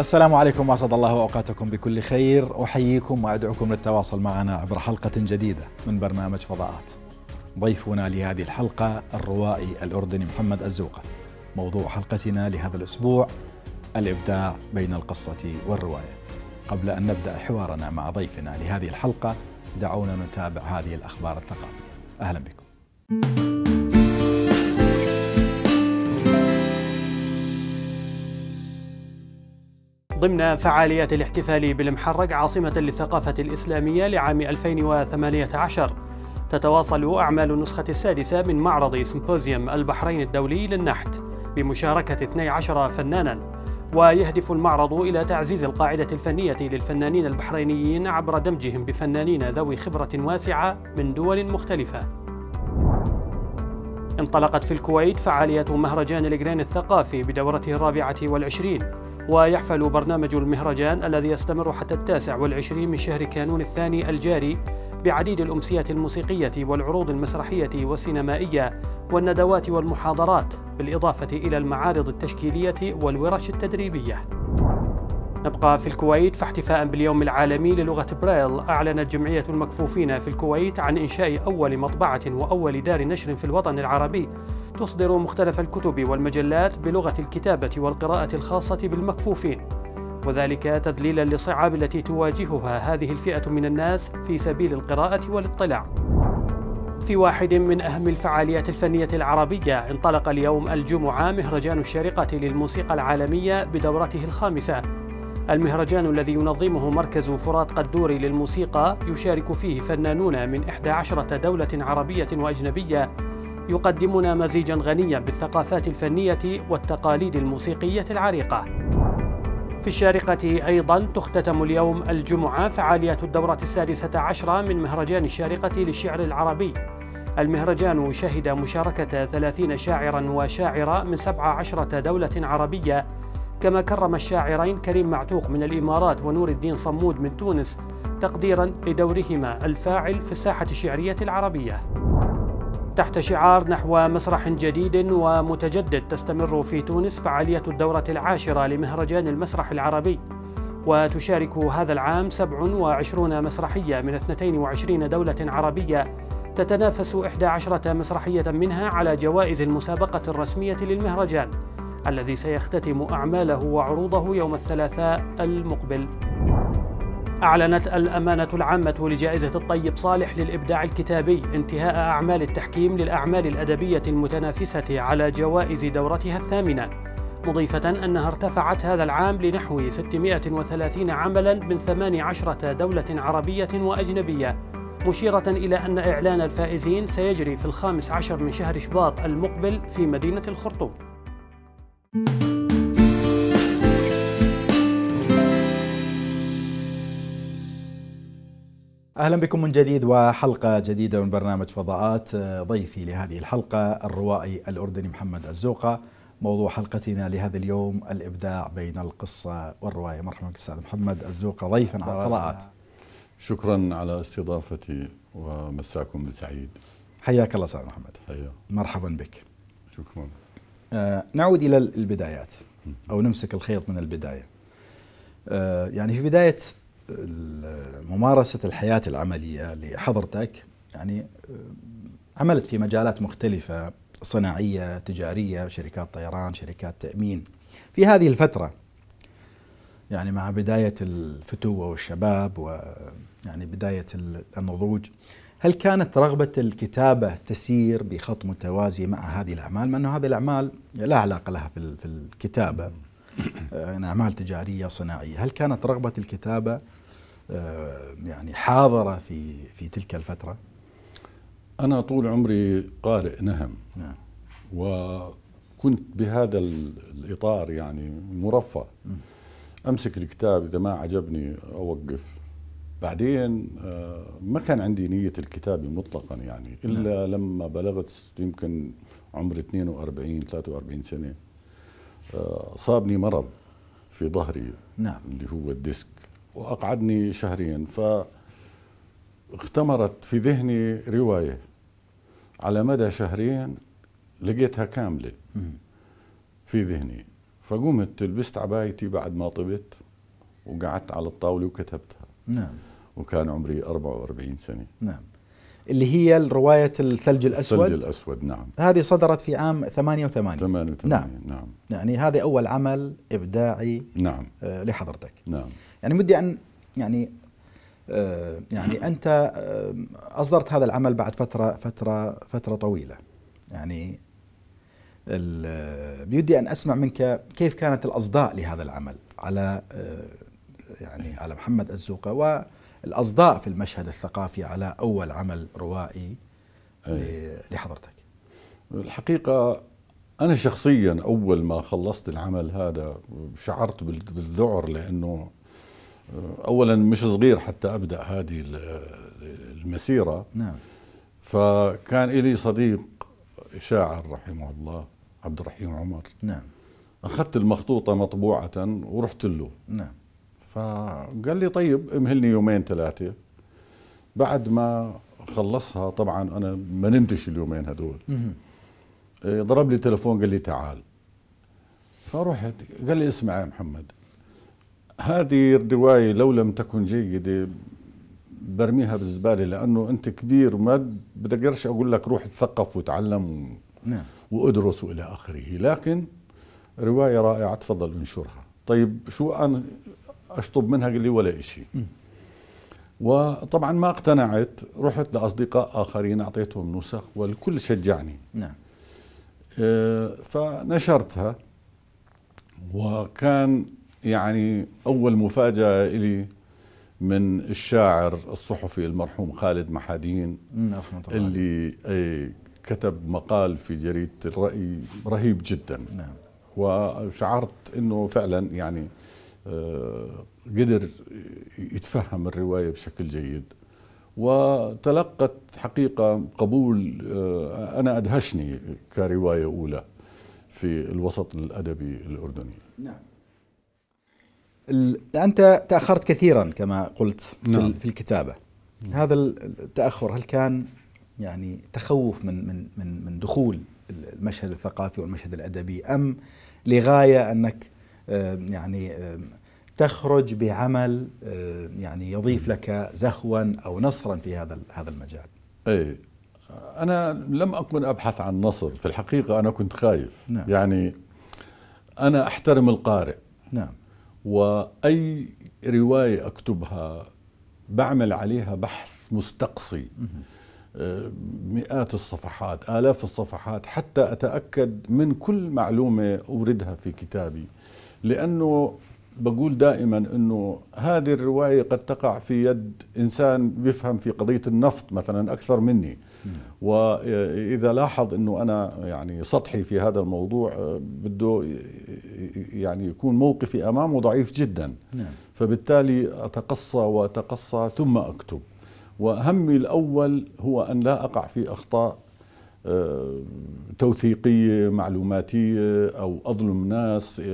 السلام عليكم واسعد الله اوقاتكم بكل خير احييكم وادعوكم للتواصل معنا عبر حلقه جديده من برنامج فضاءات. ضيفنا لهذه الحلقه الروائي الاردني محمد الزوقه. موضوع حلقتنا لهذا الاسبوع الابداع بين القصه والروايه. قبل ان نبدا حوارنا مع ضيفنا لهذه الحلقه دعونا نتابع هذه الاخبار الثقافيه. اهلا بكم. ضمن فعاليات الاحتفال بالمحرق عاصمة للثقافة الإسلامية لعام 2018 تتواصل أعمال النسخة السادسة من معرض سيمبوزيوم البحرين الدولي للنحت بمشاركة 12 فناناً ويهدف المعرض إلى تعزيز القاعدة الفنية للفنانين البحرينيين عبر دمجهم بفنانين ذوي خبرة واسعة من دول مختلفة انطلقت في الكويت فعالية مهرجان الجرين الثقافي بدورته الرابعة والعشرين ويحفل برنامج المهرجان الذي يستمر حتى التاسع والعشرين من شهر كانون الثاني الجاري بعديد الأمسيات الموسيقية والعروض المسرحية والسينمائية والندوات والمحاضرات بالإضافة إلى المعارض التشكيلية والورش التدريبية نبقى في الكويت فاحتفاء باليوم العالمي للغة برايل أعلنت جمعية المكفوفين في الكويت عن إنشاء أول مطبعة وأول دار نشر في الوطن العربي تصدر مختلف الكتب والمجلات بلغة الكتابة والقراءة الخاصة بالمكفوفين وذلك تدليلا للصعاب التي تواجهها هذه الفئة من الناس في سبيل القراءة والاطلاع في واحد من أهم الفعاليات الفنية العربية انطلق اليوم الجمعة مهرجان الشارقة للموسيقى العالمية بدورته الخامسة المهرجان الذي ينظمه مركز فرات قدوري للموسيقى يشارك فيه فنانون من 11 دولة عربية وأجنبية يقدمنا مزيجا غنيا بالثقافات الفنية والتقاليد الموسيقية العريقة في الشارقة أيضا تختتم اليوم الجمعة فعاليات الدورة السادسة عشرة من مهرجان الشارقة للشعر العربي المهرجان شهد مشاركة 30 شاعرا وشاعرة من 17 دولة عربية كما كرم الشاعرين كريم معتوق من الإمارات ونور الدين صمود من تونس تقديرا لدورهما الفاعل في الساحة الشعرية العربية تحت شعار نحو مسرح جديد ومتجدد تستمر في تونس فعالية الدورة العاشرة لمهرجان المسرح العربي وتشارك هذا العام 27 مسرحية من 22 دولة عربية تتنافس 11 مسرحية منها على جوائز المسابقة الرسمية للمهرجان الذي سيختتم أعماله وعروضه يوم الثلاثاء المقبل أعلنت الأمانة العامة لجائزة الطيب صالح للإبداع الكتابي انتهاء أعمال التحكيم للأعمال الأدبية المتنافسة على جوائز دورتها الثامنة مضيفة أنها ارتفعت هذا العام لنحو 630 عملا من 18 دولة عربية وأجنبية مشيرة إلى أن إعلان الفائزين سيجري في الخامس عشر من شهر شباط المقبل في مدينة الخرطوم. اهلا بكم من جديد وحلقه جديده من برنامج فضاءات آه، ضيفي لهذه الحلقه الروائي الاردني محمد الزوقه موضوع حلقتنا لهذا اليوم الابداع بين القصه والروايه مرحبا بك استاذ محمد الزوقه ضيفا على فضاءات شكرا على استضافتي ومساكم بسعيد حياك الله استاذ محمد حيا مرحبا بك شكرا آه نعود الى البدايات او نمسك الخيط من البدايه آه، يعني في بدايه ممارسة الحياة العملية لحضرتك يعني عملت في مجالات مختلفة صناعية تجارية شركات طيران شركات تأمين في هذه الفترة يعني مع بداية الفتوة والشباب ويعني بداية النضوج هل كانت رغبة الكتابة تسير بخط متوازي مع هذه الأعمال؟ مع أن هذه الأعمال لا علاقة لها في الكتابة يعني أعمال تجارية صناعية هل كانت رغبة الكتابة آه، يعني حاضرة في في تلك الفترة؟ أنا طول عمري قارئ نهم نعم. وكنت بهذا الإطار يعني مرفه أمسك الكتاب إذا ما عجبني أوقف بعدين آه، ما كان عندي نية الكتابة مطلقا يعني إلا نعم. لما بلغت يمكن عمر 42 43 سنة آه، صابني مرض في ظهري نعم. اللي هو الديسك وأقعدني شهرين فاختمرت في ذهني رواية على مدى شهرين لقيتها كاملة في ذهني فقمت لبست عبايتي بعد ما طبت وقعدت على الطاولة وكتبتها نعم وكان عمري 44 سنة نعم اللي هي رواية الثلج الأسود الثلج الأسود نعم هذه صدرت في عام 88 88 نعم نعم يعني هذا أول عمل إبداعي نعم آه، لحضرتك نعم يعني بدي ان يعني آه، يعني انت آه، اصدرت هذا العمل بعد فتره فتره فتره طويله يعني آه، بيدي ان اسمع منك كيف كانت الاصداء لهذا العمل على يعني على محمد الزوقه والاصداء في المشهد الثقافي على اول عمل روائي لحضرتك الحقيقه انا شخصيا اول ما خلصت العمل هذا شعرت بالذعر لانه اولا مش صغير حتى ابدا هذه المسيره نعم فكان لي صديق شاعر رحمه الله عبد الرحيم عمر نعم اخذت المخطوطه مطبوعه ورحت له نعم فقال لي طيب امهلني يومين ثلاثه بعد ما خلصها طبعا انا ما نمتش اليومين هذول إيه، ضرب لي تلفون قال لي تعال فرحت قال لي اسمع يا محمد هذه الرواية لو لم تكن جيدة برميها بالزبالة لأنه أنت كبير ما بقدرش أقول لك روح تثقف وتعلم نعم. وأدرس وإلى آخره لكن رواية رائعة تفضل انشرها طيب شو أنا أشطب منها قال لي ولا إشي م. وطبعا ما اقتنعت رحت لأصدقاء آخرين أعطيتهم نسخ والكل شجعني نعم آه، فنشرتها وكان يعني أول مفاجأة إلي من الشاعر الصحفي المرحوم خالد محادين رحمة الله اللي إيه، كتب مقال في جريدة الرأي رهيب جدا نعم. وشعرت أنه فعلا يعني آه، قدر يتفهم الرواية بشكل جيد وتلقت حقيقة قبول آه، أنا أدهشني كرواية أولى في الوسط الأدبي الأردني نعم أنت تأخرت كثيرا كما قلت نعم. في الكتابة نعم. هذا التأخر هل كان يعني تخوف من من من من دخول المشهد الثقافي والمشهد الأدبي أم لغاية أنك يعني تخرج بعمل يعني يضيف لك زهوا أو نصرا في هذا هذا المجال أي أنا لم أكن أبحث عن نصر في الحقيقة أنا كنت خايف نعم. يعني أنا أحترم القارئ نعم واي روايه اكتبها بعمل عليها بحث مستقصي آه، مئات الصفحات آلاف الصفحات حتى أتأكد من كل معلومة أوردها في كتابي لأنه بقول دائما انه هذه الروايه قد تقع في يد انسان بيفهم في قضيه النفط مثلا اكثر مني واذا لاحظ انه انا يعني سطحي في هذا الموضوع آه، بده يعني يكون موقفي امامه ضعيف جدا نعم. فبالتالي اتقصى واتقصى ثم اكتب وهمي الاول هو ان لا اقع في اخطاء آه، توثيقية معلوماتية آه، أو أظلم ناس آه،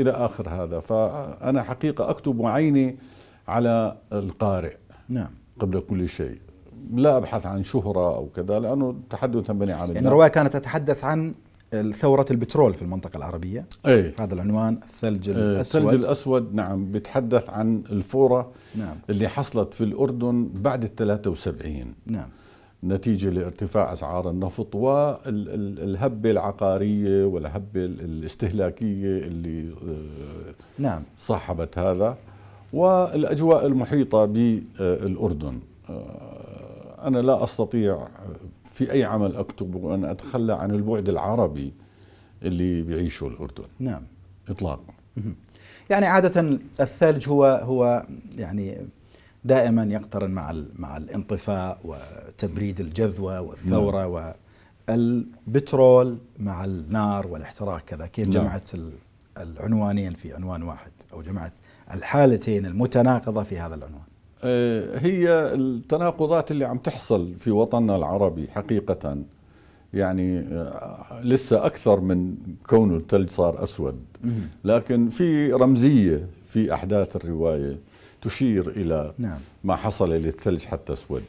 إلى آخر هذا فأنا حقيقة أكتب عيني على القارئ نعم قبل كل شيء لا أبحث عن شهرة أو كذا لأنه تحدث بني عن يعني الرواية كانت تتحدث عن ثورة البترول في المنطقة العربية أي. هذا العنوان الثلج الأسود الثلج الأسود نعم بتحدث عن الفورة نعم. اللي حصلت في الأردن بعد ال 73 نعم نتيجة لارتفاع أسعار النفط والهبة العقارية والهبة الاستهلاكية اللي آه، نعم صاحبت هذا والأجواء المحيطة بالأردن آه، أنا لا أستطيع في أي عمل أكتبه أن أتخلى عن البعد العربي اللي بيعيشه الأردن نعم إطلاقا يعني عادة الثلج هو هو يعني دائما يقترن مع مع الانطفاء وتبريد الجذوه والثوره نعم. والبترول مع النار والاحتراق كذا كيف نعم. جمعت العنوانين في عنوان واحد او جمعت الحالتين المتناقضه في هذا العنوان آه، هي التناقضات اللي عم تحصل في وطننا العربي حقيقة يعني آه، لسه أكثر من كونه الثلج صار أسود لكن في رمزية في أحداث الرواية تشير إلى نعم. ما حصل للثلج حتى اسود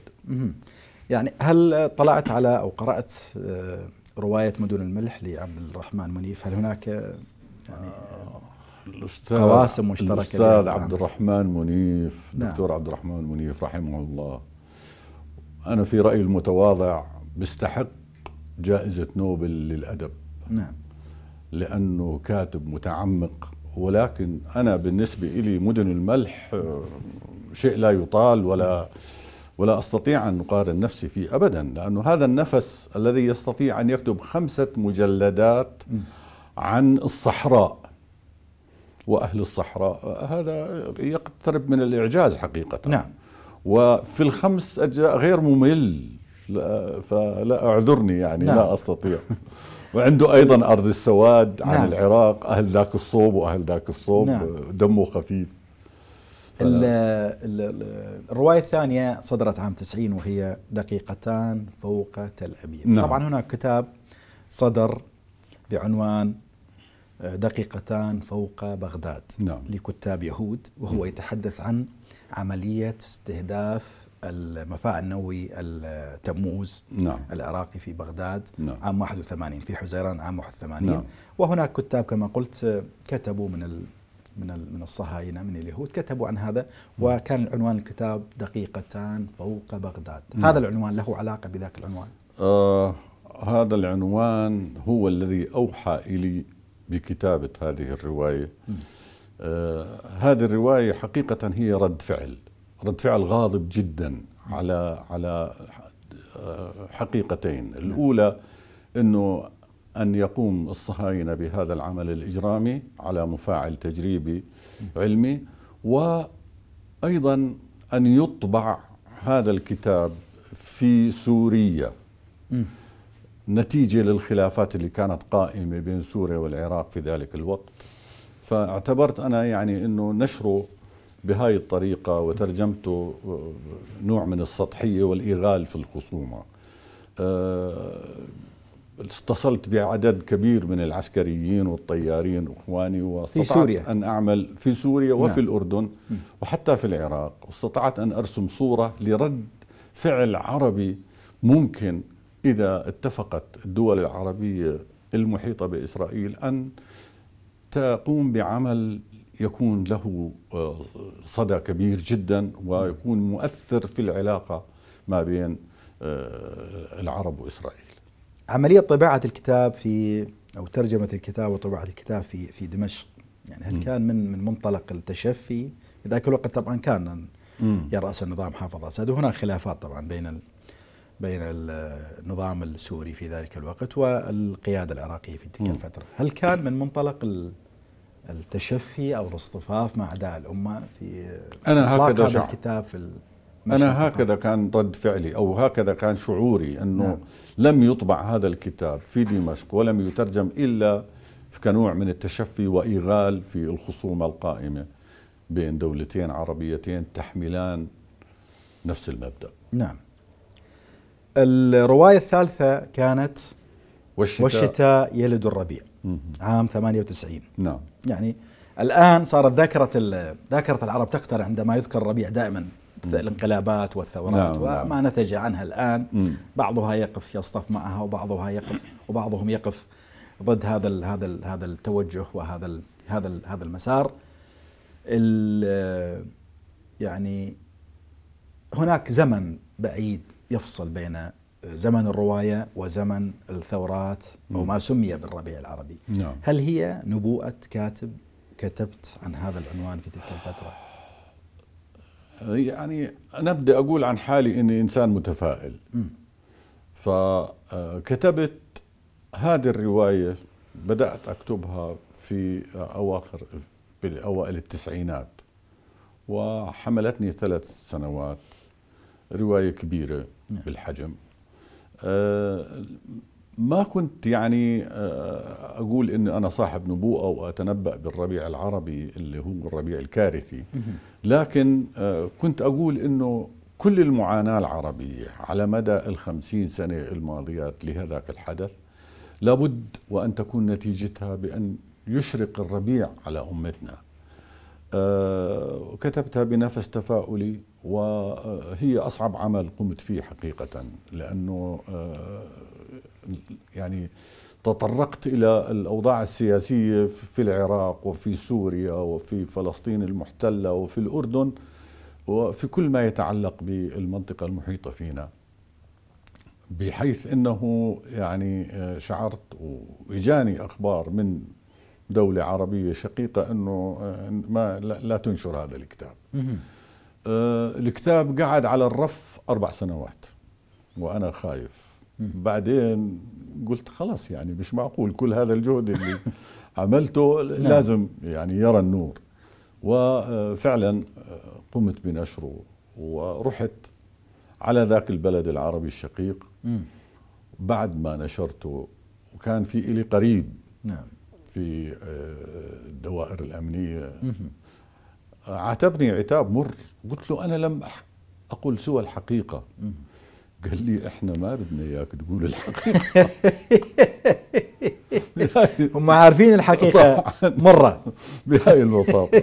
يعني هل طلعت على أو قرأت آه، رواية مدن الملح لعبد الرحمن منيف هل هناك آه، يعني آه، قواسم مشتركة الأستاذ عبد الرحمن منيف نعم. دكتور نعم. عبد الرحمن منيف رحمه الله أنا في رأيي المتواضع بيستحق جائزة نوبل للأدب نعم لأنه كاتب متعمق ولكن أنا بالنسبة لي مدن الملح آه، شيء لا يطال ولا ولا أستطيع أن أقارن نفسي فيه أبدا لأنه هذا النفس الذي يستطيع أن يكتب خمسة مجلدات عن الصحراء وأهل الصحراء هذا يقترب من الإعجاز حقيقة نعم وفي الخمس أجزاء غير ممل فلا أعذرني يعني نعم. لا أستطيع وعنده يعني أيضا أرض السواد عن نعم. العراق أهل ذاك الصوب وأهل ذاك الصوب نعم. دمه خفيف الرواية الثانية صدرت عام 90 وهي دقيقتان فوق تل أبيب نعم. طبعا هناك كتاب صدر بعنوان آه، دقيقتان فوق بغداد نعم. لكتاب يهود وهو نعم. يتحدث عن عملية استهداف المفاعل النووي تموز نعم. العراقي في بغداد نعم. عام 81 في حزيران عام 81 نعم. وهناك كتاب كما قلت آه، كتبوا من ال من من الصهاينه من اليهود كتبوا عن هذا نعم. وكان عنوان الكتاب دقيقتان فوق بغداد نعم. هذا العنوان له علاقه بذاك العنوان آه هذا العنوان هو الذي اوحى الي بكتابه هذه الروايه آه هذه الروايه حقيقه هي رد فعل رد فعل غاضب جدا على على حقيقتين نعم. الأولى أنه أن يقوم الصهاينة بهذا العمل الإجرامي على مفاعل تجريبي علمي وأيضا أن يطبع هذا الكتاب في سوريا نتيجة للخلافات اللي كانت قائمة بين سوريا والعراق في ذلك الوقت فاعتبرت أنا يعني أنه نشره بهاي الطريقة وترجمته آه، نوع من السطحية والإيغال في الخصومة آه، اتصلت بعدد كبير من العسكريين والطيارين اخواني واستطعت في سوريا. ان اعمل في سوريا وفي نعم. الاردن وحتى في العراق واستطعت ان ارسم صوره لرد فعل عربي ممكن اذا اتفقت الدول العربيه المحيطه باسرائيل ان تقوم بعمل يكون له آه، صدى كبير جدا ويكون مؤثر في العلاقة ما بين آه، العرب وإسرائيل عملية طباعة الكتاب في أو ترجمة الكتاب وطباعة الكتاب في في دمشق يعني هل كان من من منطلق التشفي في ذاك الوقت طبعا كان يرأس النظام حافظ أسد وهناك خلافات طبعا بين بين آه، النظام السوري في ذلك الوقت والقيادة العراقية في تلك الفترة هل كان من منطلق التشفي أو الاصطفاف مع أعداء الأمة في أنا هكذا شعر الكتاب في أنا هكذا كان رد فعلي أو هكذا كان شعوري أنه نعم. لم يطبع هذا الكتاب في دمشق ولم يترجم إلا كنوع من التشفي وإيغال في الخصومة القائمة بين دولتين عربيتين تحملان نفس المبدأ نعم الرواية الثالثة كانت والشتاء, والشتاء يلد الربيع عام 98 نعم يعني الان صارت ذاكره ذاكره العرب تقترع عندما يذكر الربيع دائما الانقلابات والثورات نعم وما نعم. نتج عنها الان مم. بعضها يقف يصطف معها وبعضها يقف وبعضهم يقف ضد هذا ال هذا ال هذا التوجه وهذا ال هذا ال هذا المسار يعني هناك زمن بعيد يفصل بين زمن الرواية وزمن الثورات أو نعم. ما سمي بالربيع العربي نعم. هل هي نبوءة كاتب كتبت عن هذا العنوان في تلك الفترة؟ يعني أنا بدي أقول عن حالي أني إنسان متفائل م. فكتبت آه، هذه الرواية بدأت أكتبها في آه، أواخر بالأوائل التسعينات وحملتني ثلاث سنوات رواية كبيرة نعم. بالحجم آه، ما كنت يعني آه، أقول أني أنا صاحب نبوءة وأتنبأ بالربيع العربي اللي هو الربيع الكارثي لكن آه، كنت أقول أنه كل المعاناة العربية على مدى الخمسين سنة الماضيات لهذاك الحدث لابد وأن تكون نتيجتها بأن يشرق الربيع على أمتنا كتبتها بنفس تفاؤلي وهي أصعب عمل قمت فيه حقيقة لأنه آه، يعني تطرقت إلى الأوضاع السياسية في العراق وفي سوريا وفي فلسطين المحتلة وفي الأردن وفي كل ما يتعلق بالمنطقة المحيطة فينا بحيث أنه يعني آه، شعرت وإجاني أخبار من دولة عربية شقيقة أنه آه، ما لا تنشر هذا الكتاب آه، الكتاب قعد على الرف أربع سنوات وأنا خايف بعدين قلت خلاص يعني مش معقول كل هذا الجهد اللي عملته نعم. لازم يعني يرى النور وفعلا آه، قمت بنشره ورحت على ذاك البلد العربي الشقيق بعد ما نشرته وكان في إلي قريب نعم في آه، الدوائر الأمنية عاتبني عتاب مر قلت له أنا لم أقل سوى الحقيقة قال لي احنا ما بدنا اياك تقول الحقيقه هم عارفين الحقيقه مره بهاي البساطه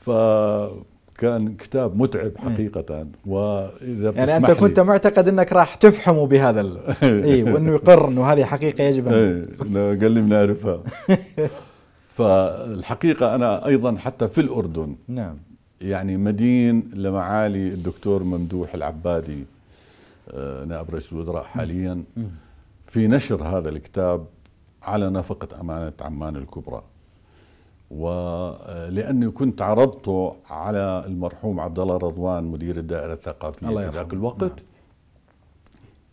فكان كتاب متعب حقيقه واذا يعني انت كنت معتقد انك راح تفحمه بهذا اي وانه يقر انه هذه حقيقه يجب ان إيه قال لي بنعرفها فالحقيقة أنا أيضا حتى في الأردن نعم يعني مدين لمعالي الدكتور ممدوح العبادي آه، نائب رئيس الوزراء حاليا في نشر هذا الكتاب على نفقة أمانة عمان الكبرى ولاني آه، كنت عرضته على المرحوم عبد الله رضوان مدير الدائره الثقافيه في ذاك الوقت نعم.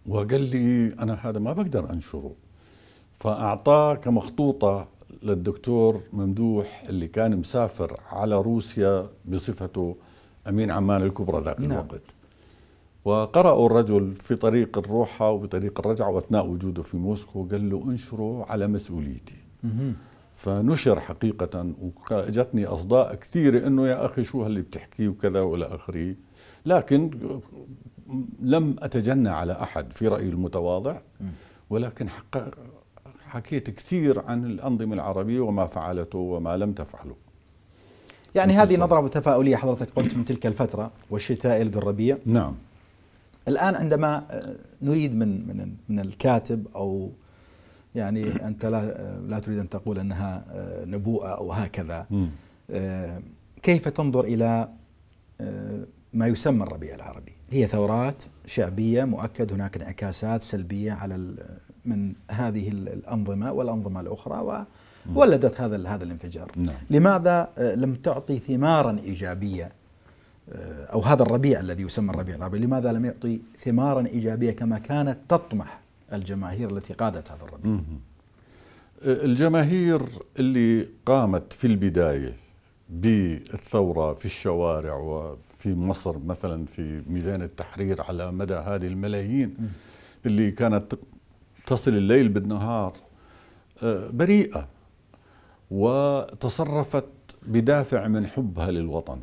وقال لي انا هذا ما بقدر انشره فاعطاه كمخطوطه للدكتور ممدوح اللي كان مسافر على روسيا بصفته امين عمان الكبرى ذاك نعم. الوقت وقرأوا الرجل في طريق الروحة وبطريق الرجعة وأثناء وجوده في موسكو قال له انشروا على مسؤوليتي مه. فنشر حقيقة وجتني أصداء كثيرة أنه يا أخي شو هاللي بتحكيه وكذا وإلى آخره لكن لم أتجنى على أحد في رأيي المتواضع ولكن حقق حكيت كثير عن الأنظمة العربية وما فعلته وما لم تفعله يعني هذه صار. نظرة متفاؤلية حضرتك قلت من تلك الفترة والشتاء يلد الربيع نعم الآن عندما آه، نريد من من من الكاتب أو يعني أنت لا آه، لا تريد أن تقول أنها آه، نبوءة أو هكذا كيف تنظر إلى ما يسمى الربيع العربي هي ثورات شعبية مؤكد هناك انعكاسات سلبية على من هذه الأنظمة والأنظمة الأخرى وولدت هذا هذا الانفجار نعم. لماذا آه، لم تعطي ثمارا إيجابية آه، أو هذا الربيع الذي يسمى الربيع العربي لماذا لم يعطي ثمارا إيجابية كما كانت تطمح الجماهير التي قادت هذا الربيع آه، الجماهير اللي قامت في البداية بالثورة في الشوارع وفي مصر مثلا في ميدان التحرير على مدى هذه الملايين اللي كانت تصل الليل بالنهار آه، بريئة وتصرفت بدافع من حبها للوطن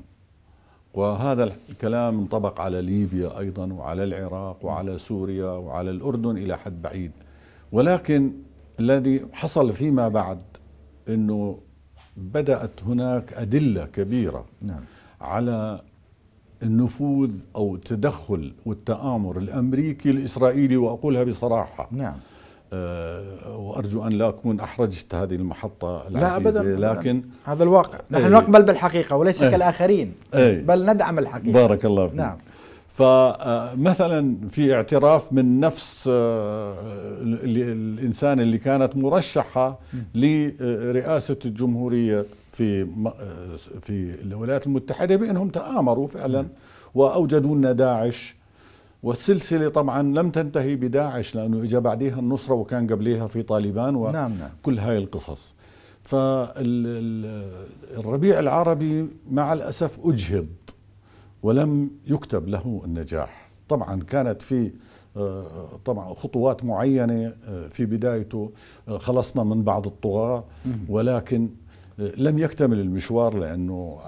وهذا الكلام انطبق على ليبيا أيضا وعلى العراق وعلى سوريا وعلى الأردن إلى حد بعيد ولكن الذي حصل فيما بعد أنه بدأت هناك أدلة كبيرة نعم. على النفوذ أو التدخل والتآمر الأمريكي الإسرائيلي وأقولها بصراحة نعم آه، وارجو ان لا اكون احرجت هذه المحطه العزيزه لا ابدا لكن هذا الواقع نحن ايه نقبل بالحقيقه وليس ايه كالاخرين ايه بل ندعم الحقيقه بارك الله فيك نعم فمثلا آه، في اعتراف من نفس آه، الانسان اللي كانت مرشحه لرئاسه الجمهوريه في في الولايات المتحده بانهم تآمروا فعلا واوجدوا لنا داعش والسلسلة طبعا لم تنتهي بداعش لأنه إجا بعديها النصرة وكان قبليها في طالبان وكل نعم، نعم. هاي القصص فالربيع العربي مع الأسف أجهض ولم يكتب له النجاح طبعا كانت في آه، طبعا خطوات معينة آه، في بدايته آه، خلصنا من بعض الطغاة ولكن لم يكتمل المشوار لأنه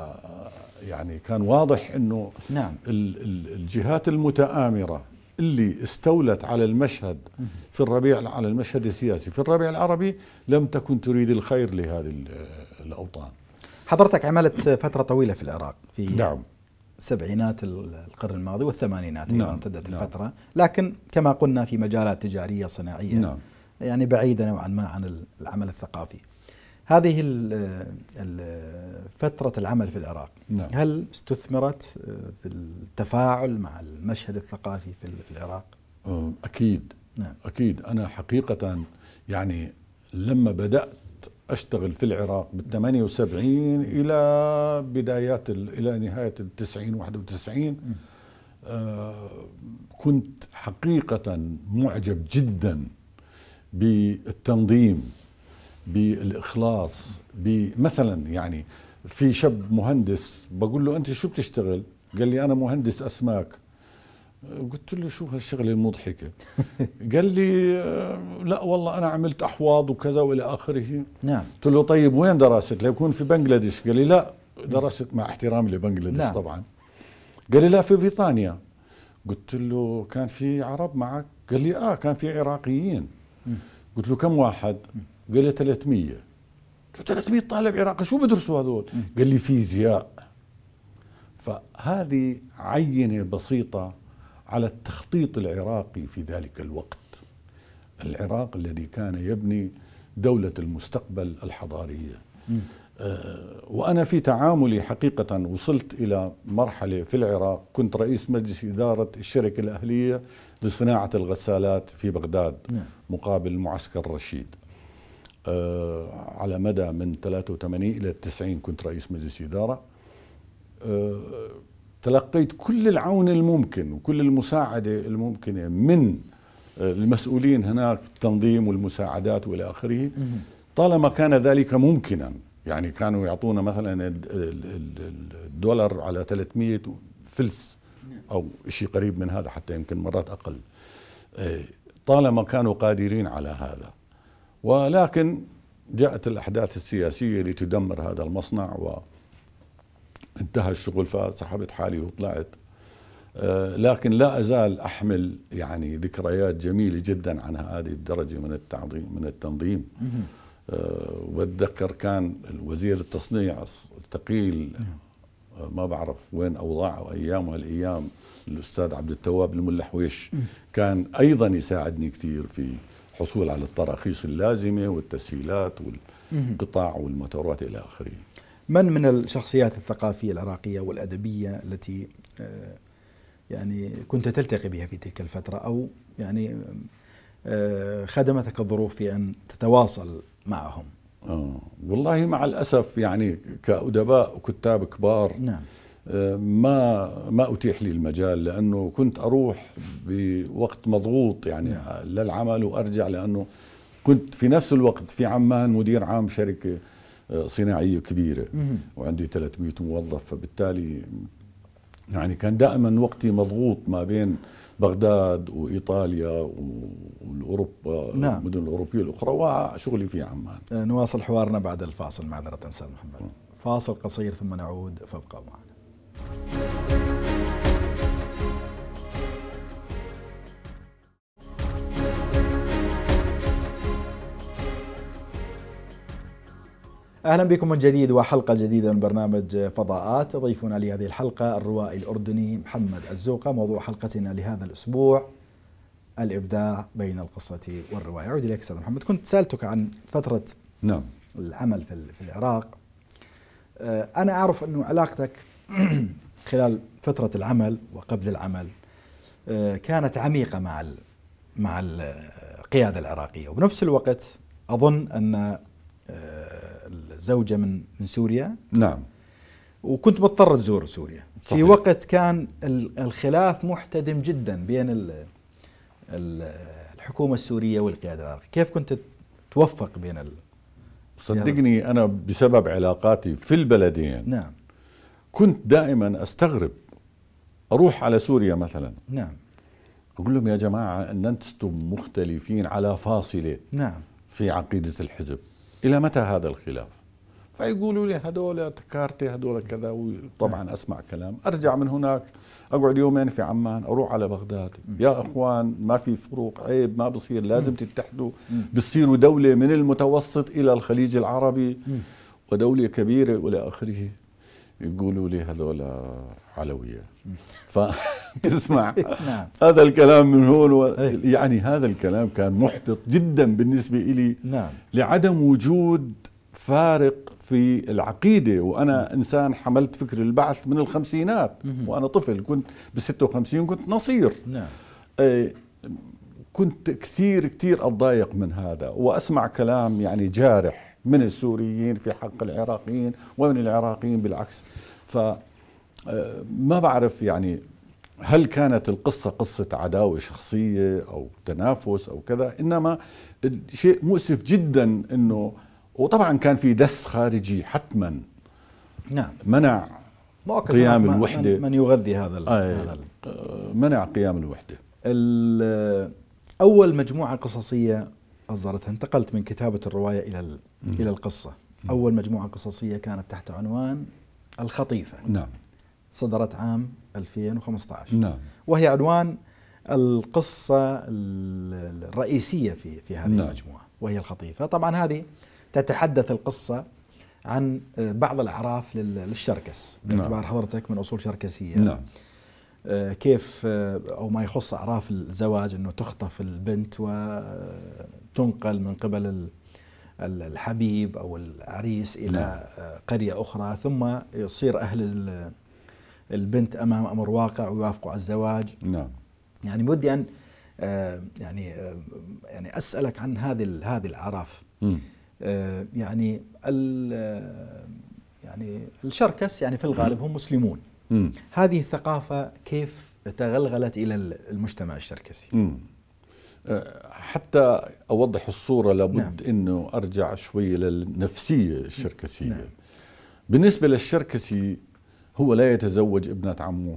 يعني كان واضح انه نعم. الجهات المتآمرة اللي استولت على المشهد في الربيع على المشهد السياسي في الربيع العربي لم تكن تريد الخير لهذه الأوطان حضرتك عملت فترة طويلة في العراق في نعم سبعينات القرن الماضي والثمانينات نعم. امتدت نعم. الفترة لكن كما قلنا في مجالات تجارية صناعية نعم. يعني بعيدة نوعا ما عن العمل الثقافي هذه فترة العمل في العراق نعم. هل استثمرت آه، في التفاعل مع المشهد الثقافي في العراق؟ أكيد نعم. أكيد أنا حقيقة يعني لما بدأت أشتغل في العراق بال 78 إلى بدايات إلى نهاية ال 90 91 آه، كنت حقيقة معجب جدا بالتنظيم بالاخلاص بمثلا يعني في شاب مهندس بقول له انت شو بتشتغل قال لي انا مهندس اسماك قلت له شو هالشغله المضحكه قال لي آه، لا والله انا عملت احواض وكذا والى اخره نعم قلت له طيب وين درست ليكون في بنجلاديش قال لي لا درست مع احترامي لبنجلاديش نعم. طبعا قال لي لا في بريطانيا قلت له كان في عرب معك قال لي اه كان في عراقيين قلت له كم واحد قال لي 300 قلت 300 طالب عراقي شو بدرسوا هذول؟ قال لي فيزياء فهذه عينه بسيطه على التخطيط العراقي في ذلك الوقت العراق الذي كان يبني دولة المستقبل الحضارية آه وأنا في تعاملي حقيقة وصلت إلى مرحلة في العراق كنت رئيس مجلس إدارة الشركة الأهلية لصناعة الغسالات في بغداد نعم. مقابل معسكر رشيد آه، على مدى من 83 إلى 90 كنت رئيس مجلس إدارة آه، تلقيت كل العون الممكن وكل المساعدة الممكنة من آه، المسؤولين هناك التنظيم والمساعدات والى اخره طالما كان ذلك ممكنا يعني كانوا يعطونا مثلا الدولار على 300 فلس او شيء قريب من هذا حتى يمكن مرات اقل طالما كانوا قادرين على هذا ولكن جاءت الأحداث السياسية لتدمر هذا المصنع وانتهى الشغل فسحبت حالي وطلعت آه، لكن لا أزال أحمل يعني ذكريات جميلة جدا عن هذه الدرجة من التعظيم من التنظيم آه، واتذكر كان وزير التصنيع الثقيل آه، ما بعرف وين اوضاعه ايام والايام الاستاذ عبد التواب الملحويش كان ايضا يساعدني كثير في حصول على التراخيص اللازمه والتسهيلات والقطاع والمطارات الى اخره. من من الشخصيات الثقافيه العراقيه والادبيه التي آه، يعني كنت تلتقي بها في تلك الفتره او يعني آه، خدمتك الظروف في ان تتواصل معهم؟ آه والله مع الاسف يعني كادباء وكتاب كبار نعم ما ما اتيح لي المجال لانه كنت اروح بوقت مضغوط يعني نعم. للعمل وارجع لانه كنت في نفس الوقت في عمان مدير عام شركه آه، صناعيه كبيره وعندي 300 موظف فبالتالي يعني كان دائما وقتي مضغوط ما بين بغداد وايطاليا واوروبا نعم. المدن الاوروبيه الاخرى وشغلي في عمان آه، نواصل حوارنا بعد الفاصل معذره استاذ محمد نعم. فاصل قصير ثم نعود فابقوا معنا اهلا بكم من جديد وحلقه جديده من برنامج فضاءات ضيفنا لهذه الحلقه الروائي الاردني محمد الزوقه موضوع حلقتنا لهذا الاسبوع الابداع بين القصه والروايه اعود اليك استاذ محمد كنت سالتك عن فتره نعم العمل في, في العراق آه، انا اعرف انه علاقتك خلال فتره العمل وقبل العمل آه، كانت عميقه مع مع القياده العراقيه وبنفس الوقت اظن ان آه، زوجة من من سوريا نعم وكنت مضطر تزور سوريا صحيح. في وقت كان الخلاف محتدم جدا بين الحكومة السورية والقيادة العراقية كيف كنت توفق بين ال... صدقني أنا بسبب علاقاتي في البلدين نعم كنت دائما أستغرب أروح على سوريا مثلا نعم أقول لهم يا جماعة أن أنتم مختلفين على فاصلة نعم في عقيدة الحزب إلى متى هذا الخلاف فيقولوا لي هدول تكارتي هدول كذا وطبعا اسمع كلام ارجع من هناك اقعد يومين في عمان اروح على بغداد يا اخوان ما في فروق عيب ما بصير لازم تتحدوا بتصيروا دوله من المتوسط الى الخليج العربي ودوله كبيره والى اخره يقولوا لي هذول علويه فاسمع نعم. هذا الكلام من هون و... إيه. يعني هذا الكلام كان محبط جدا بالنسبه لي نعم. لعدم وجود فارق في العقيدة وأنا إنسان حملت فكر البعث من الخمسينات وأنا طفل كنت ب 56 كنت نصير نعم. آه كنت كثير كثير أتضايق من هذا وأسمع كلام يعني جارح من السوريين في حق العراقيين ومن العراقيين بالعكس ف آه، ما بعرف يعني هل كانت القصة قصة عداوة شخصية أو تنافس أو كذا إنما شيء مؤسف جدا أنه وطبعا كان في دس خارجي حتما نعم منع قيام من الوحده من يغذي هذا هذا آه، منع قيام الوحده اول مجموعه قصصيه اصدرتها انتقلت من كتابه الروايه الى الى القصه اول مجموعه قصصيه كانت تحت عنوان الخطيفه نعم صدرت عام 2015 نعم وهي عنوان القصة الرئيسية في في هذه نعم. المجموعة وهي الخطيفة طبعا هذه تتحدث القصة عن آه، بعض الأعراف للشركس نعم. باعتبار نعم. حضرتك من أصول شركسية نعم آه، كيف آه، أو ما يخص أعراف الزواج أنه تخطف البنت وتنقل من قبل الحبيب أو العريس إلى نعم. قرية أخرى ثم يصير أهل البنت أمام أمر واقع ويوافقوا على الزواج نعم يعني بدي أن يعني يعني أسألك عن هذه هذه الأعراف آه، يعني آه، يعني الشركس يعني في الغالب هم مسلمون هذه الثقافة كيف تغلغلت إلى المجتمع الشركسي آه، حتى أوضح الصورة لابد نعم. أنه أرجع شوي للنفسية الشركسية نعم. بالنسبة للشركسي هو لا يتزوج ابنة عمه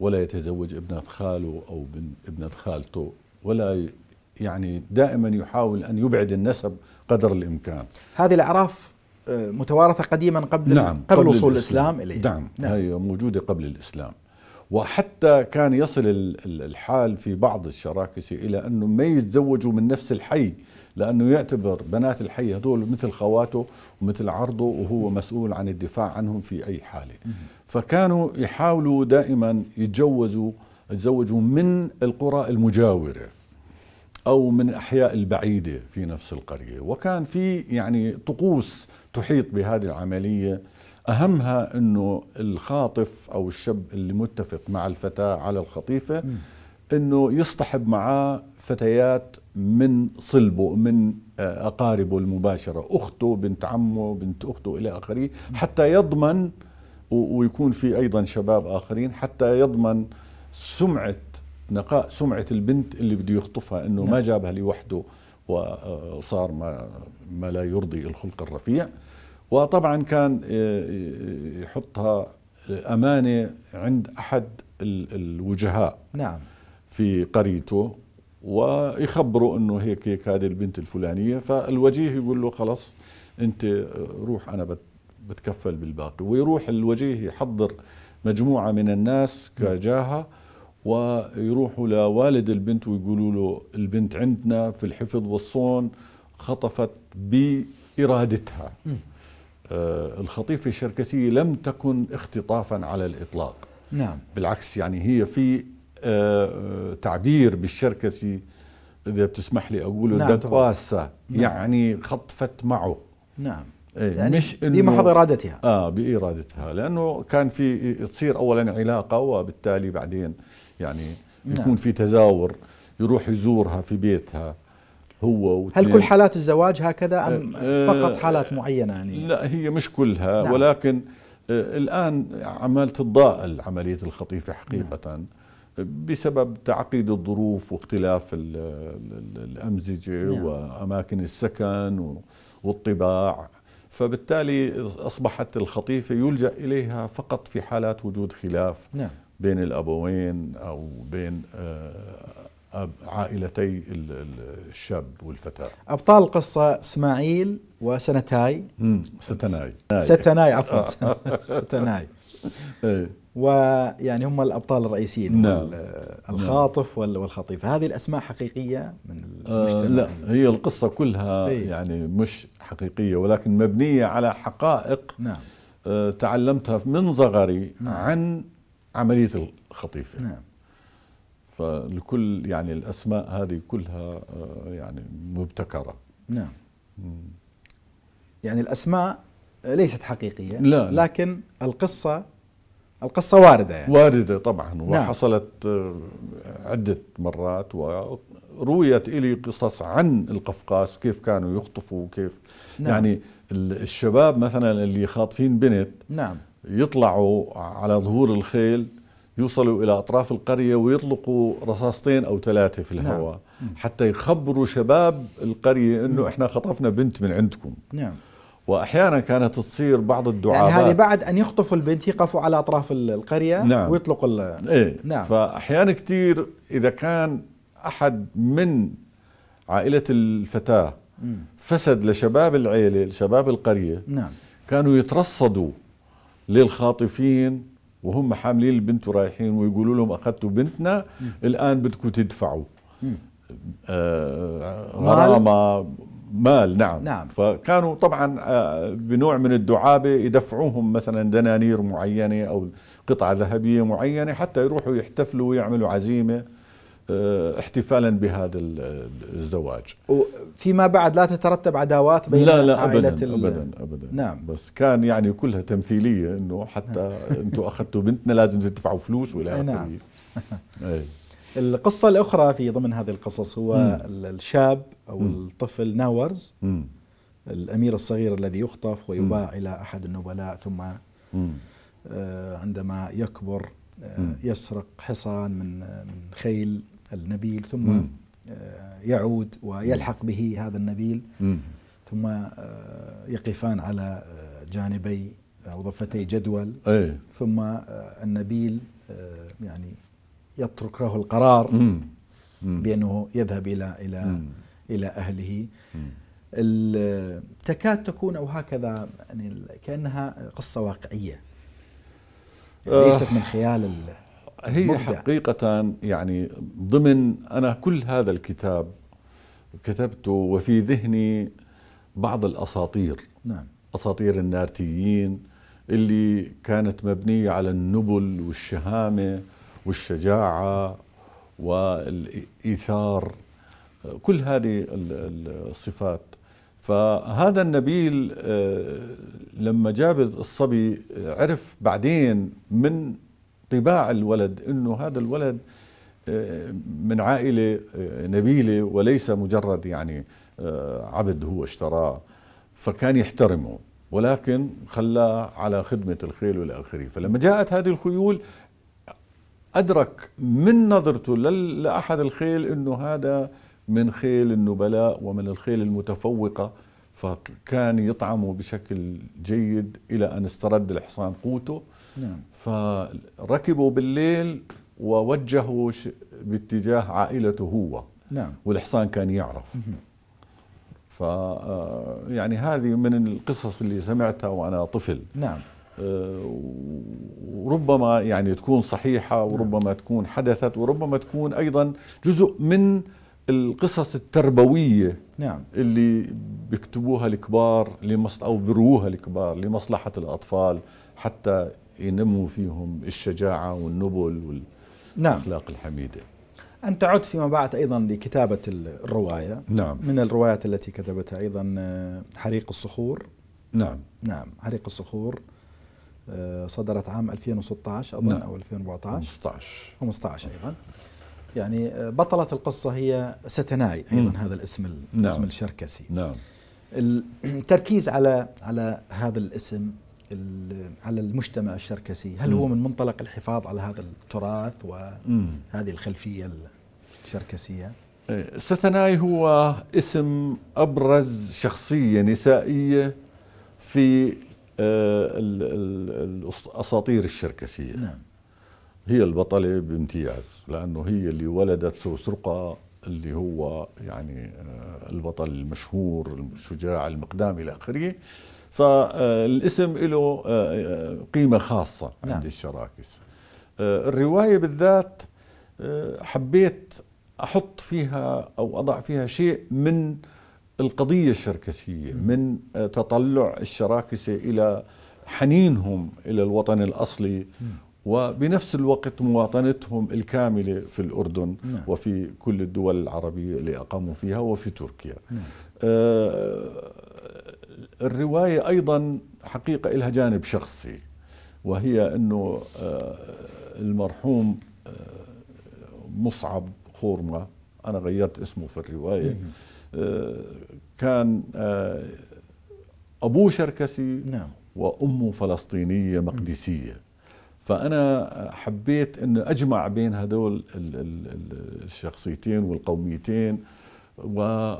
ولا يتزوج ابنة خاله أو ابنة خالته ولا يعني دائما يحاول أن يبعد النسب قدر الإمكان هذه الأعراف آه، متوارثة قديما قبل نعم قبل, قبل وصول الإسلام, الإسلام إليه نعم, نعم هي موجودة قبل الإسلام وحتى كان يصل الحال في بعض الشراكس إلى أنه ما يتزوجوا من نفس الحي لأنه يعتبر بنات الحي هذول مثل خواته ومثل عرضه وهو مسؤول عن الدفاع عنهم في أي حالة فكانوا يحاولوا دائما يتجوزوا يتزوجوا من القرى المجاورة أو من الأحياء البعيدة في نفس القرية وكان في يعني طقوس تحيط بهذه العملية أهمها أنه الخاطف أو الشاب اللي متفق مع الفتاة على الخطيفة أنه يصطحب معاه فتيات من صلبه من أقاربه المباشرة أخته بنت عمه بنت أخته إلى آخره حتى يضمن ويكون في أيضا شباب آخرين حتى يضمن سمعة نقاء سمعه البنت اللي بده يخطفها انه نعم. ما جابها لوحده وصار آه، ما ما لا يرضي الخلق الرفيع وطبعا كان آه، آه، يحطها امانه عند احد الوجهاء نعم في قريته ويخبره انه هيك هيك هذه البنت الفلانيه فالوجيه يقول له خلص انت روح انا بتكفل بالباقي ويروح الوجيه يحضر مجموعه من الناس نعم. كجاهه ويروحوا لوالد البنت ويقولوا له البنت عندنا في الحفظ والصون خطفت بإرادتها آه، الخطيفة الشركسية لم تكن اختطافا على الإطلاق نعم بالعكس يعني هي في آه، آه، تعبير بالشركسي إذا بتسمح لي أقوله نعم دكواسة نعم. يعني خطفت معه نعم إيه يعني مش إنه بمحض إرادتها آه بإرادتها لأنه كان في تصير أولا علاقة وبالتالي بعدين يعني نعم. يكون نعم. في تزاور يروح يزورها في بيتها هو هل كل حالات الزواج هكذا ام أه، فقط حالات معينه يعني؟ لا هي مش كلها نعم. ولكن أه، الان عمال تتضاءل عمليه الخطيفه نعم. حقيقه نعم. بسبب تعقيد الظروف واختلاف الـ الـ الامزجه نعم. واماكن السكن والطباع فبالتالي اصبحت الخطيفه يلجا اليها فقط في حالات وجود خلاف نعم. بين الابوين او بين آه، عائلتي الشاب والفتاة أبطال القصة إسماعيل وسنتاي ستناي ستناي عفوا آه. ستناي إيه. ويعني هم الأبطال الرئيسيين نعم. نعم. الخاطف نعم. والخطيف هذه الأسماء حقيقية من آه، المجتمع آه لا هي القصة كلها هي. إيه. يعني مش حقيقية ولكن مبنية على حقائق نعم. آه تعلمتها من صغري نعم. عن عملية الخطيفة نعم فلكل يعني الأسماء هذه كلها آه، يعني مبتكرة نعم يعني الأسماء ليست حقيقية لا لكن القصة القصة واردة يعني واردة طبعا نعم. وحصلت آه، عدة مرات ورويت إلي قصص عن القفقاس كيف كانوا يخطفوا وكيف نعم. يعني الشباب مثلا اللي خاطفين بنت نعم يطلعوا على ظهور الخيل يوصلوا إلى أطراف القرية ويطلقوا رصاصتين أو ثلاثة في نعم. الهواء نعم. حتى يخبروا شباب القرية أنه نعم. إحنا خطفنا بنت من عندكم نعم واحيانا كانت تصير بعض الدعابات يعني هذه بعد ان يخطفوا البنت يقفوا على اطراف القريه نعم. ويطلقوا ال... إيه؟ نعم فاحيانا كثير اذا كان احد من عائله الفتاه فسد لشباب العيله لشباب القريه نعم كانوا يترصدوا للخاطفين وهم حاملين البنت ورايحين ويقولوا لهم اخذتوا بنتنا الان بدكم تدفعوا آه غرامه مال نعم. نعم فكانوا طبعا آه، بنوع من الدعابه يدفعوهم مثلا دنانير معينه او قطعه ذهبيه معينه حتى يروحوا يحتفلوا ويعملوا عزيمه آه، احتفالا بهذا الزواج وفيما بعد لا تترتب عداوات بين لا لا عائلة أبداً, أبدا أبدا نعم بس كان يعني كلها تمثيلية أنه حتى نعم. انتم أخذتوا بنتنا لازم تدفعوا فلوس ولا نعم إيه. القصة الأخرى في ضمن هذه القصص هو م. الشاب أو م. الطفل ناورز م. الأمير الصغير الذي يخطف ويباع إلى أحد النبلاء ثم آه عندما يكبر آه، يسرق حصان من آه، من خيل النبيل ثم مم. آه، يعود ويلحق به هذا النبيل مم. ثم آه، يقفان على آه، جانبي أو ضفتي جدول أي. ثم النبيل يعني يترك له القرار مم. مم. بأنه يذهب إلى إلى مم. إلى أهله تكاد تكون أو هكذا يعني كأنها قصة واقعية يعني ليست من خيال هي مبدع. حقيقة يعني ضمن أنا كل هذا الكتاب كتبته وفي ذهني بعض الأساطير نعم. أساطير النارتيين اللي كانت مبنية على النبل والشهامة والشجاعة والإيثار كل هذه الصفات فهذا النبيل آه، لما جاب الصبي عرف بعدين من طباع الولد انه هذا الولد آه، من عائله آه، نبيله وليس مجرد يعني آه، عبد هو اشتراه فكان يحترمه ولكن خلاه على خدمه الخيل والى اخره، فلما جاءت هذه الخيول ادرك من نظرته لاحد الخيل انه هذا من خيل النبلاء ومن الخيل المتفوقه فكان يطعمه بشكل جيد إلى أن استرد الحصان قوته نعم. فركبوا بالليل ووجهوا باتجاه عائلته هو نعم. والحصان كان يعرف ف آه، يعني هذه من القصص اللي سمعتها وانا طفل نعم آه، وربما يعني تكون صحيحه نعم. وربما نعم. تكون حدثت وربما تكون ايضا جزء من القصص التربويه نعم اللي بيكتبوها الكبار لمصلحة أو بروها الكبار لمصلحة الأطفال حتى ينموا فيهم الشجاعة والنبل نعم. والأخلاق نعم. الحميدة أنت عدت فيما بعد أيضا لكتابة الرواية نعم من الروايات التي كتبتها أيضا آه، حريق الصخور نعم نعم حريق الصخور آه، صدرت عام 2016 أظن نعم. أو 2014 15 15 أيضا يعني آه، بطلة القصة هي ستناي أيضا هذا الاسم نعم. الاسم نعم. الشركسي نعم التركيز على على هذا الاسم على المجتمع الشركسي هل م. هو من منطلق الحفاظ على هذا التراث وهذه الخلفية الشركسية آه، ستناي هو اسم أبرز شخصية نسائية في آه، الأساطير الشركسية نعم هي البطلة بامتياز لأنه هي اللي ولدت سوس اللي هو يعني آه، البطل المشهور الشجاع المقدام إلى آخره فالاسم له آه، آه، قيمة خاصة عند نعم. الشراكس الرواية بالذات حبيت أحط فيها أو أضع فيها شيء من القضية الشركسية من تطلع الشراكسة إلى حنينهم إلى الوطن الأصلي وبنفس الوقت مواطنتهم الكاملة في الأردن نعم. وفي كل الدول العربية اللي أقاموا فيها وفي تركيا نعم. آه الرواية أيضا حقيقة لها جانب شخصي وهي أنه آه المرحوم آه مصعب خورمة أنا غيرت اسمه في الرواية آه كان آه أبوه شركسي نعم. وأمه فلسطينية مقدسية فأنا حبيت أن أجمع بين هدول الشخصيتين والقوميتين و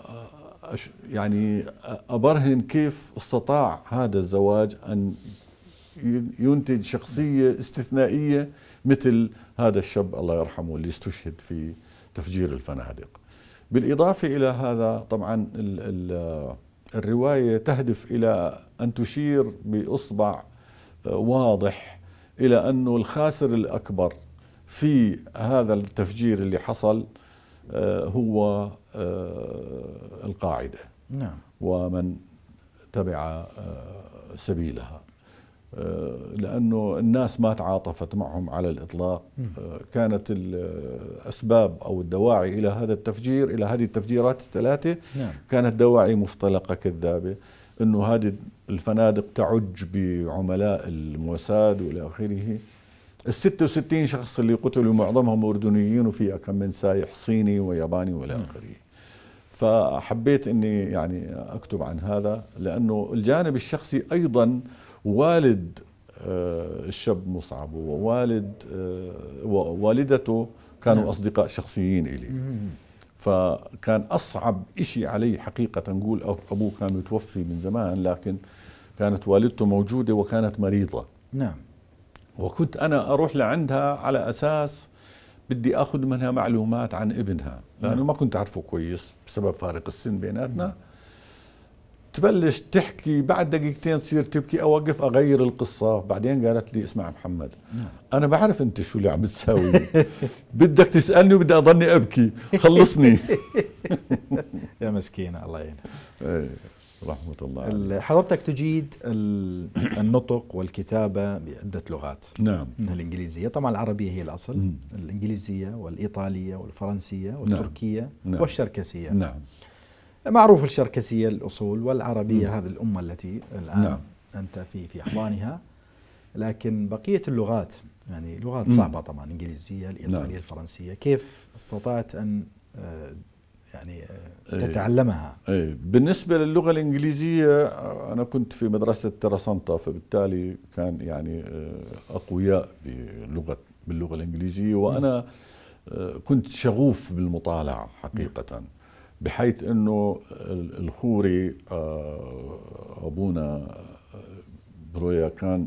يعني أبرهن كيف استطاع هذا الزواج أن ينتج شخصية استثنائية مثل هذا الشاب الله يرحمه اللي استشهد في تفجير الفنادق بالإضافة إلى هذا طبعا الـ الـ الرواية تهدف إلى أن تشير بإصبع آه، واضح إلى أنه الخاسر الأكبر في هذا التفجير اللي حصل آه، هو آه، القاعدة نعم. ومن تبع آه، سبيلها لأنه الناس ما تعاطفت معهم على الإطلاق كانت الأسباب أو الدواعي إلى هذا التفجير إلى هذه التفجيرات الثلاثة نعم. كانت دواعي مختلقة كذابة انه هذه الفنادق تعج بعملاء الموساد والى اخره ال 66 شخص اللي قتلوا معظمهم اردنيين وفي كم من سايح صيني وياباني والى نعم. اخره فحبيت اني يعني اكتب عن هذا لانه الجانب الشخصي ايضا والد آه، الشاب مصعب ووالد آه، ووالدته كانوا نعم. اصدقاء شخصيين الي فكان أصعب إشي علي حقيقة نقول أبوه كان متوفي من زمان لكن كانت والدته موجودة وكانت مريضة نعم وكنت أنا أروح لعندها على أساس بدي أخذ منها معلومات عن ابنها لأنه نعم. ما كنت أعرفه كويس بسبب فارق السن بيناتنا نعم. تبلش تحكي بعد دقيقتين تصير تبكي اوقف اغير القصه بعدين قالت لي اسمع محمد نعم. انا بعرف انت شو اللي عم تساوي بدك تسالني وبدي اضلني ابكي خلصني يا مسكينه الله يعينك إيه، رحمه الله عليك. حضرتك تجيد النطق والكتابه بعده لغات نعم من الانجليزيه طبعا العربيه هي الاصل الانجليزيه والايطاليه والفرنسيه نعم. والتركيه نعم. والشركسيه نعم معروف الشركسية الأصول والعربية م. هذه الأمة التي الآن نعم. أنت في في أحضانها لكن بقية اللغات يعني لغات صعبة طبعا الإنجليزية الإيطالية نعم. الفرنسية كيف استطعت أن آه، يعني آه، إيه. تتعلمها أي. بالنسبة للغة الإنجليزية أنا كنت في مدرسة ترسانطة فبالتالي كان يعني آه، أقوياء بلغة باللغة الإنجليزية وأنا كنت شغوف بالمطالعة حقيقة م. نعم. بحيث انه الخوري آه، ابونا آه، برويا كان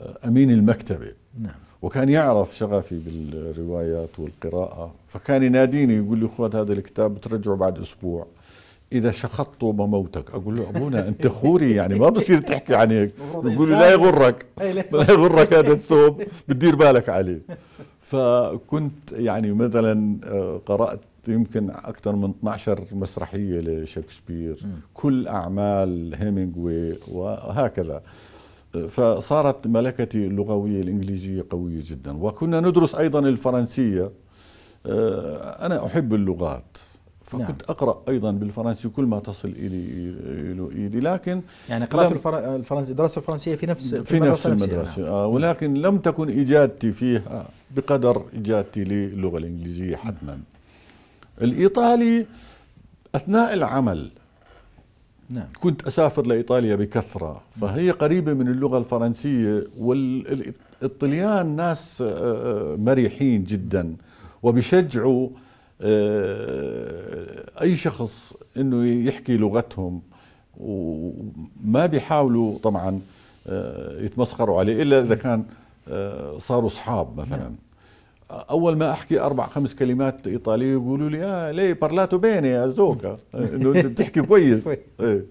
آه، امين المكتبه نعم وكان يعرف شغفي بالروايات والقراءة فكان يناديني يقول لي خذ هذا الكتاب بترجعه بعد أسبوع إذا شخطته بموتك أقول له أبونا أنت خوري يعني ما بصير تحكي عن هيك يقول لي لا يعني. يغرك لا يغرك هذا الثوب بتدير بالك عليه فكنت يعني مثلا قرأت يمكن اكثر من 12 مسرحيه لشكسبير كل اعمال هيمنغوي وهكذا فصارت ملكتي اللغويه الانجليزيه قويه جدا وكنا ندرس ايضا الفرنسيه آه، انا احب اللغات فكنت نعم. اقرا ايضا بالفرنسي كل ما تصل الي الي لكن يعني قرات الفرنسي درست الفرنسيه في نفس في, في نفس المدرسه نعم. آه ولكن لم تكن اجادتي فيها بقدر اجادتي للغه الانجليزيه حتما الإيطالي أثناء العمل نعم. كنت أسافر لإيطاليا بكثرة فهي قريبة من اللغة الفرنسية والطليان ناس آه، آه، مريحين جدا وبشجعوا آه، أي شخص أنه يحكي لغتهم وما بيحاولوا طبعا يتمسخروا عليه إلا إذا كان صاروا أصحاب مثلا نعم. اول ما احكي اربع خمس كلمات ايطاليه يقولوا لي اه ليه بارلاتو بيني يا زوكا انه انت بتحكي كويس إيه.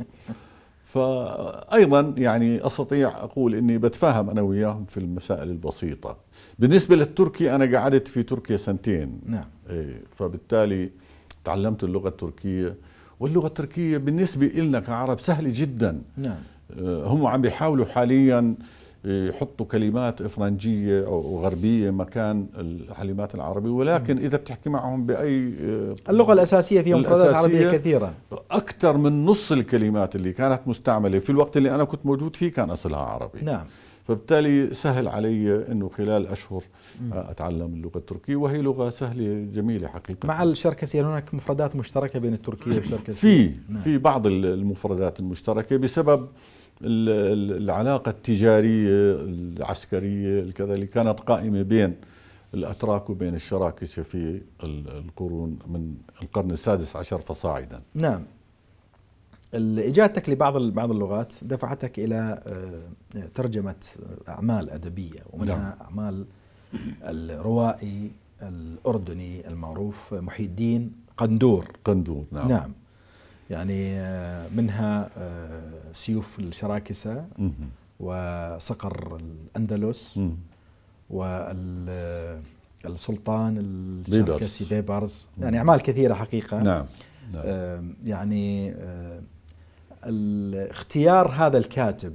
فايضا يعني استطيع اقول اني بتفاهم انا وياهم في المسائل البسيطه بالنسبه للتركي انا قعدت في تركيا سنتين نعم إيه. فبالتالي تعلمت اللغه التركيه واللغه التركيه بالنسبه لنا كعرب سهله جدا نعم آه، هم عم بيحاولوا حاليا يحطوا كلمات إفرنجية أو غربية مكان الكلمات العربية ولكن إذا بتحكي معهم بأي آه، اللغة الأساسية فيهم مفردات عربية كثيرة أكثر من نص الكلمات اللي كانت مستعملة في الوقت اللي أنا كنت موجود فيه كان أصلها عربي نعم فبالتالي سهل علي انه خلال اشهر آه، اتعلم اللغه التركيه وهي لغه سهله جميله حقيقه مع الشركسي هناك مفردات مشتركه بين التركيه والشركسيه في نعم. في بعض المفردات المشتركه بسبب العلاقة التجارية العسكرية الكذا اللي كانت قائمة بين الأتراك وبين الشراكسة في القرون من القرن السادس عشر فصاعدا نعم إجادتك لبعض بعض اللغات دفعتك إلى آه، ترجمة أعمال أدبية ومنها نعم. أعمال الروائي الأردني المعروف محي الدين قندور قندور نعم, نعم يعني آه، منها آه، سيوف الشراكسة وصقر الأندلس والسلطان الشركسي بيبرز يعني أعمال كثيرة حقيقة نعم, نعم. آه، يعني اختيار هذا الكاتب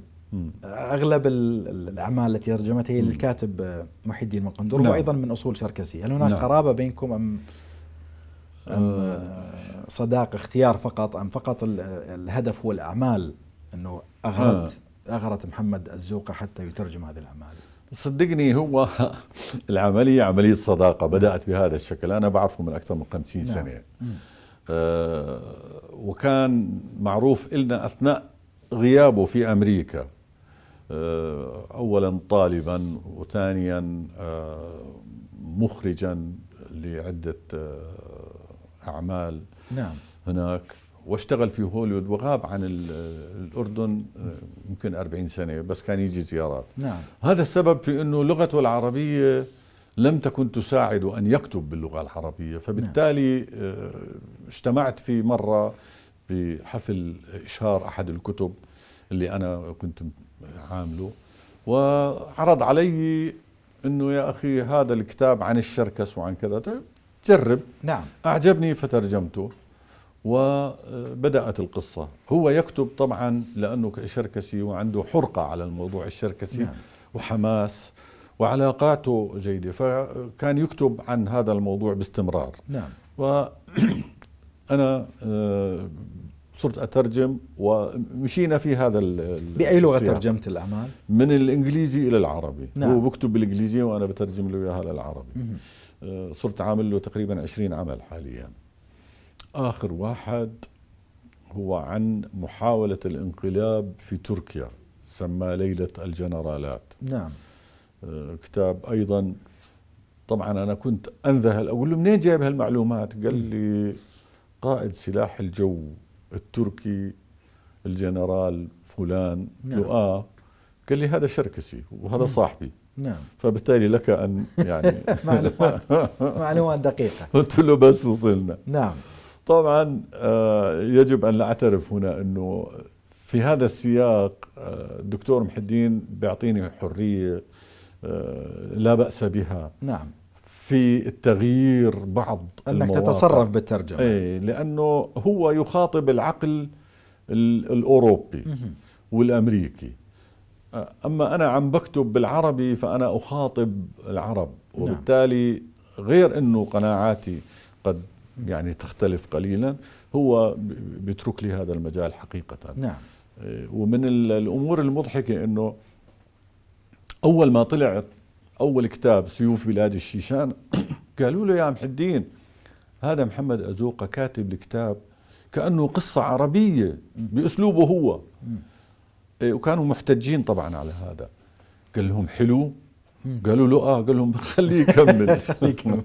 اغلب الاعمال التي ترجمتها هي للكاتب محي الدين من قندور نعم. وايضا من اصول شركسيه، هل هناك نعم. قرابه بينكم ام, أم صداقه اختيار فقط ام فقط الهدف هو الاعمال انه اغرت آه. اغرت محمد الزوقه حتى يترجم هذه الاعمال صدقني هو العمليه عمليه صداقه بدات بهذا الشكل انا بعرفه من اكثر من 50 نعم. سنه آه وكان معروف لنا اثناء غيابه في امريكا آه اولا طالبا وثانيا آه مخرجا لعده آه، اعمال نعم هناك واشتغل في هوليوود وغاب عن الأردن آه، يمكن 40 سنة بس كان يجي زيارات نعم. هذا السبب في أنه لغته العربية لم تكن تساعد أن يكتب باللغة العربية فبالتالي نعم. آه، اجتمعت في مرة بحفل إشهار أحد الكتب اللي أنا كنت عامله وعرض علي أنه يا أخي هذا الكتاب عن الشركس وعن كذا جرب نعم أعجبني فترجمته وبدأت القصة هو يكتب طبعا لأنه شركسي وعنده حرقة على الموضوع الشركسي نعم. وحماس وعلاقاته جيدة فكان يكتب عن هذا الموضوع باستمرار نعم وأنا آه، صرت أترجم ومشينا في هذا بأي لغة ترجمت الأعمال؟ من الإنجليزي إلى العربي نعم. هو بكتب بالإنجليزي وأنا بترجم له إياها للعربي آه، صرت عامل له تقريبا 20 عمل حاليا آخر واحد هو عن محاولة الانقلاب في تركيا سماه ليلة الجنرالات نعم آه، كتاب أيضا طبعا أنا كنت أنذهل أقول له منين جايب هالمعلومات قال لي قائد سلاح الجو التركي الجنرال فلان نعم. آه قال لي هذا شركسي وهذا صاحبي نعم فبالتالي لك ان يعني معلومات معلومات دقيقه قلت له بس وصلنا نعم طبعا آه، يجب ان اعترف هنا انه في هذا السياق الدكتور آه، محدين بيعطيني حريه آه، لا باس بها نعم في التغيير بعض انك المواقع. تتصرف بالترجمه اي لانه هو يخاطب العقل الاوروبي والامريكي اما انا عم بكتب بالعربي فانا اخاطب العرب نعم. وبالتالي غير انه قناعاتي قد يعني تختلف قليلا هو بيترك لي هذا المجال حقيقة نعم إيه، ومن الأمور المضحكة أنه أول ما طلع أول كتاب سيوف بلاد الشيشان قالوا له يا محدين هذا محمد أزوقة كاتب الكتاب كأنه قصة عربية بأسلوبه هو إيه، وكانوا محتجين طبعا على هذا قال لهم حلو قالوا له اه قال لهم خليه يكمل خليه يكمل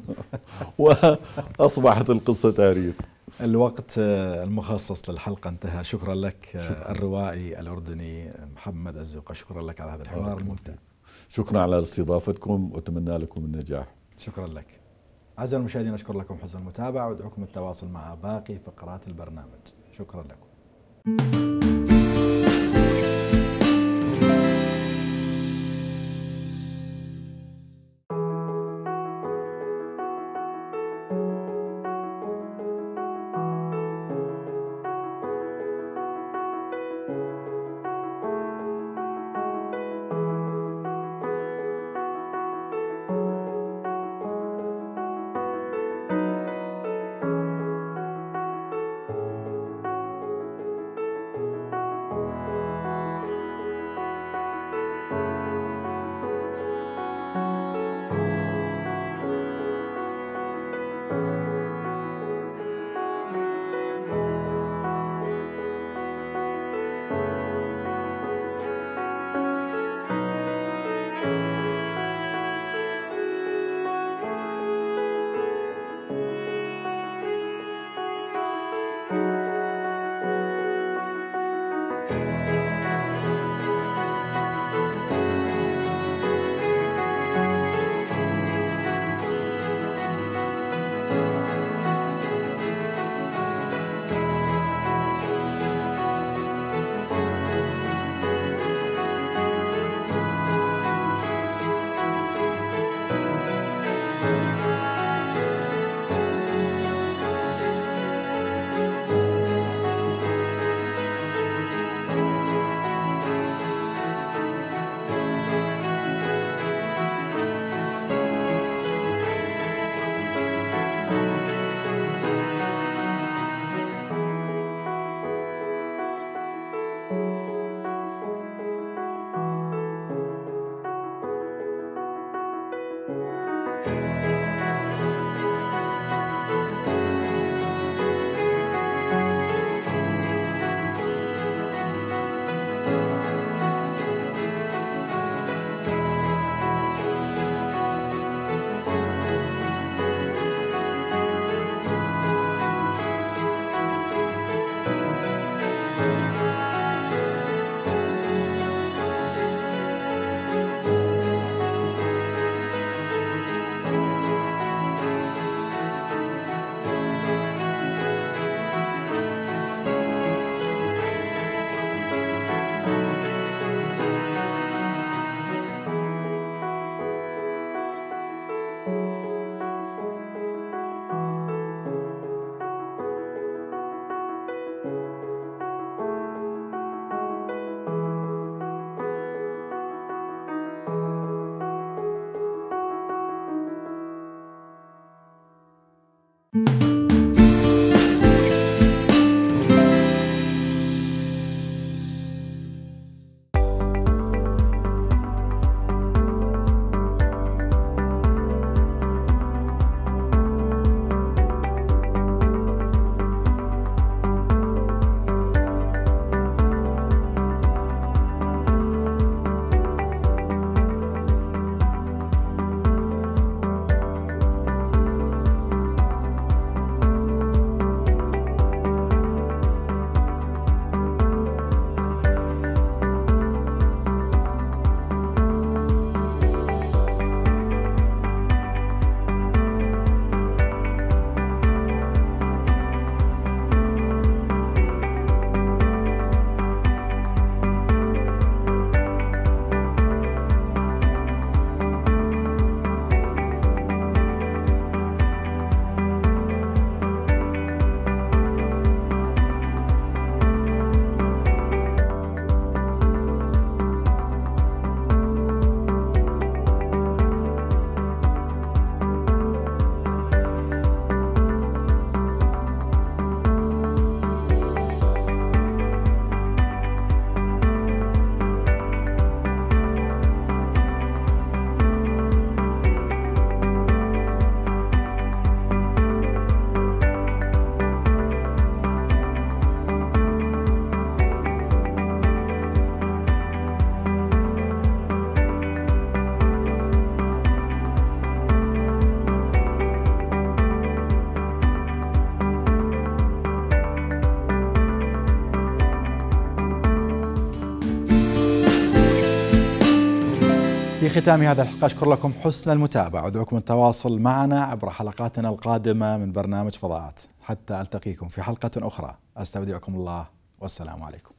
واصبحت القصه تاريخ الوقت آه، المخصص للحلقة انتهى شكرا لك آه، شكرا. الروائي الأردني محمد الزوقة شكرا لك على هذا الحوار آه، الممتع شكرا على استضافتكم وأتمنى لكم النجاح شكرا لك أعزائي المشاهدين أشكر لكم حسن المتابعة وأدعوكم التواصل مع باقي فقرات البرنامج شكرا لكم ختام هذا الحلقة أشكر لكم حسن المتابعة أدعوكم التواصل معنا عبر حلقاتنا القادمة من برنامج فضاءات حتى ألتقيكم في حلقة أخرى أستودعكم الله والسلام عليكم